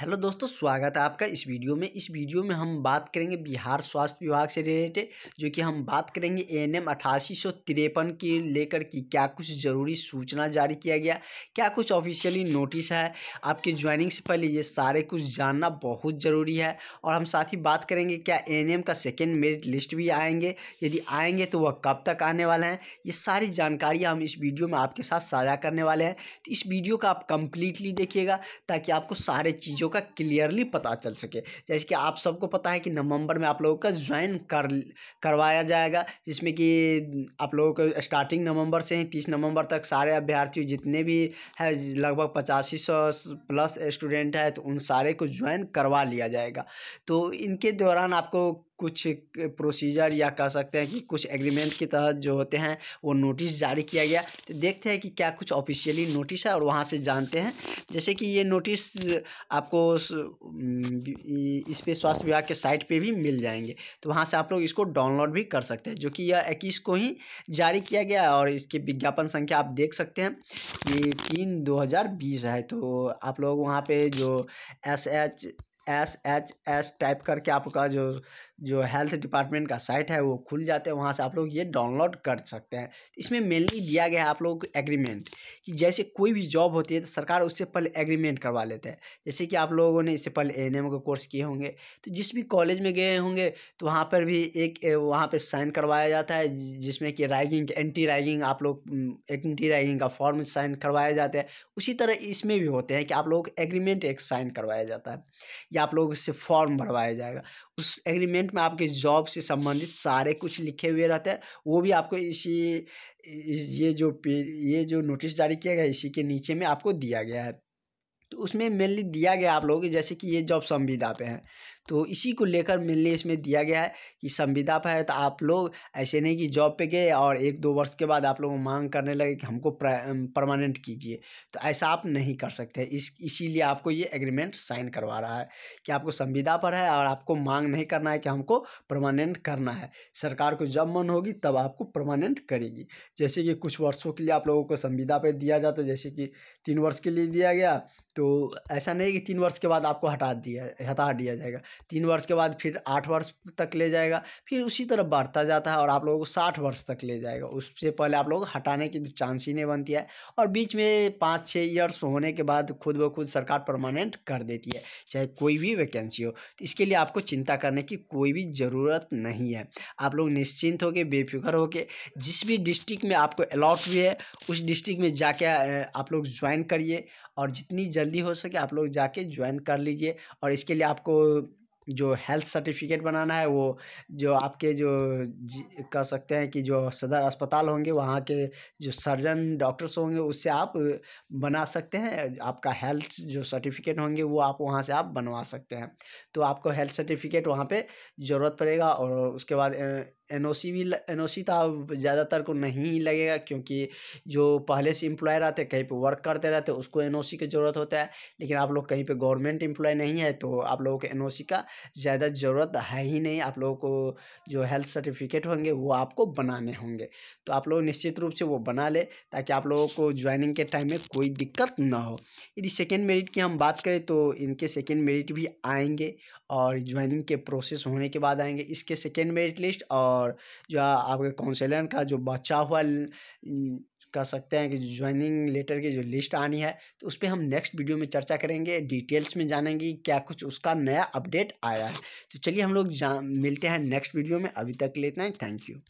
hello दोस्तों स्वागत है आपका इस वीडियो में इस वीडियो में हम बात करेंगे बिहार स्वास्थ्य विभाग से रिलेटेड जो कि हम बात करेंगे एन एम अठासी सौ तिरपन की लेकर कि क्या कुछ ज़रूरी सूचना जारी किया गया क्या कुछ ऑफिशियली नोटिस है आपके ज्वाइनिंग से पहले ये सारे कुछ जानना बहुत ज़रूरी है और हम साथ ही बात करेंगे क्या एन एम का सेकेंड मेरिट लिस्ट भी आएंगे यदि आएंगे तो वह कब तक आने वाले हैं ये सारी जानकारी हम इस वीडियो में आपके साथ साझा करने वाले हैं तो इस वीडियो का आप कंप्लीटली देखिएगा ताकि आपको सारे चीज़ों लोगों का क्लियरली पता चल सके जैसे कि आप सबको पता है कि नवंबर में आप लोगों का ज्वाइन कर करवाया जाएगा जिसमें कि आप लोगों को स्टार्टिंग नवंबर से ही तीस नवंबर तक सारे अभ्यर्थी जितने भी है लगभग पचासी सौ प्लस स्टूडेंट है तो उन सारे को ज्वाइन करवा लिया जाएगा तो इनके दौरान आपको कुछ प्रोसीजर या कह सकते हैं कि कुछ एग्रीमेंट के तहत जो होते हैं वो नोटिस जारी किया गया तो देखते हैं कि क्या कुछ ऑफिशियली नोटिस है और वहाँ से जानते हैं जैसे कि ये नोटिस आपको इस पर स्वास्थ्य विभाग के साइट पे भी मिल जाएंगे तो वहाँ से आप लोग इसको डाउनलोड भी कर सकते हैं जो कि यह इक्कीस को ही जारी किया गया और इसके विज्ञापन संख्या आप देख सकते हैं कि तीन दो है तो आप लोग वहाँ पर जो S H S H S type करके आपका जो जो हेल्थ डिपार्टमेंट का साइट है वो खुल जाता है वहाँ से आप लोग ये डाउनलोड कर सकते हैं इसमें मेनली दिया गया है आप लोग एग्रीमेंट कि जैसे कोई भी जॉब होती है तो सरकार उससे पहले एग्रीमेंट करवा लेते हैं जैसे कि आप लोगों ने इससे पहले एन का कोर्स किए होंगे तो जिस भी कॉलेज में गए होंगे तो वहाँ पर भी एक वहाँ पर साइन करवाया जाता है जिसमें कि राइगिंग एंटी राइगिंग आप लोग एंटी राइगिंग का फॉर्म साइन करवाया जाता है उसी तरह इसमें भी होते हैं कि आप लोग एग्रीमेंट एक साइन करवाया जाता है या आप लोग इससे फॉर्म भरवाया जाएगा उस एग्रीमेंट में आपके जॉब से संबंधित सारे कुछ लिखे हुए रहते हैं वो भी आपको इसी ये जो पे ये जो नोटिस जारी किया गया है इसी के नीचे में आपको दिया गया है तो उसमें मेनली दिया गया आप लोगों के जैसे कि ये जॉब संविदा पे हैं तो इसी को लेकर मेनली इसमें दिया गया है कि संविदा पर है तो आप लोग ऐसे नहीं कि जॉब पे गए और एक दो वर्ष के बाद आप लोग मांग करने लगे कि हमको परमानेंट कीजिए तो ऐसा आप नहीं कर सकते इस इसीलिए आपको ये एग्रीमेंट साइन करवा रहा है कि आपको संविदा पर है और आपको मांग नहीं करना है कि हमको परमानेंट करना है सरकार को जब मन होगी तब आपको परमानेंट करेगी जैसे कि कुछ वर्षों के लिए आप लोगों को संविदा पर दिया जाता है जैसे कि तीन वर्ष के लिए दिया गया तो तो ऐसा नहीं कि तीन वर्ष के बाद आपको हटा दिया हटा दिया जाएगा तीन वर्ष के बाद फिर आठ वर्ष तक ले जाएगा फिर उसी तरह बढ़ता जाता है और आप लोगों को साठ वर्ष तक ले जाएगा उससे पहले आप लोग हटाने की चांस तो ही नहीं बनती है और बीच में पाँच छः ईयर्स होने के बाद खुद ब खुद सरकार परमानेंट कर देती है चाहे कोई भी वैकेंसी हो तो इसके लिए आपको चिंता करने की कोई भी ज़रूरत नहीं है आप लोग निश्चिंत होकर बेफिक्र होकर जिस भी डिस्ट्रिक्ट में आपको अलाउट हुई है उस डिस्ट्रिक्ट में जाके आप लोग ज्वाइन करिए और जितनी जल्दी जल्दी हो सके आप लोग जाके ज्वाइन कर लीजिए और इसके लिए आपको जो हेल्थ सर्टिफिकेट बनाना है वो जो आपके जो कह सकते हैं कि जो सदर अस्पताल होंगे वहाँ के जो सर्जन डॉक्टर्स होंगे उससे आप बना सकते हैं आपका हेल्थ जो सर्टिफिकेट होंगे वो आप वहाँ से आप बनवा सकते हैं तो आपको हेल्थ सर्टिफिकेट वहाँ पे ज़रूरत पड़ेगा और उसके बाद एन ओ सी भी एन ओ सी तो ज़्यादातर को नहीं लगेगा क्योंकि जो पहले से इम्प्लॉय रहते कहीं पे वर्क करते रहते उसको एन ओ सी की ज़रूरत होता है लेकिन आप लोग कहीं पे गवर्नमेंट एम्प्लॉय नहीं है तो आप लोगों को एन ओ सी का ज़्यादा ज़रूरत है ही नहीं आप लोगों को जो हेल्थ सर्टिफिकेट होंगे वो आपको बनाने होंगे तो आप लोग निश्चित रूप से वो बना ले ताकि आप लोगों को ज्वाइनिंग के टाइम में कोई दिक्कत ना हो यदि सेकेंड मेरिट की हम बात करें तो इनके सेकेंड मेरिट भी आएंगे और ज्वाइनिंग के प्रोसेस होने के बाद आएंगे इसके सेकेंड मेरिट लिस्ट और और जो आपके काउंसलर का जो बचा हुआ कह सकते हैं कि ज्वाइनिंग लेटर की जो लिस्ट आनी है तो उस पर हम नेक्स्ट वीडियो में चर्चा करेंगे डिटेल्स में जानेंगे क्या कुछ उसका नया अपडेट आया है तो चलिए हम लोग मिलते हैं नेक्स्ट वीडियो में अभी तक लेते हैं थैंक यू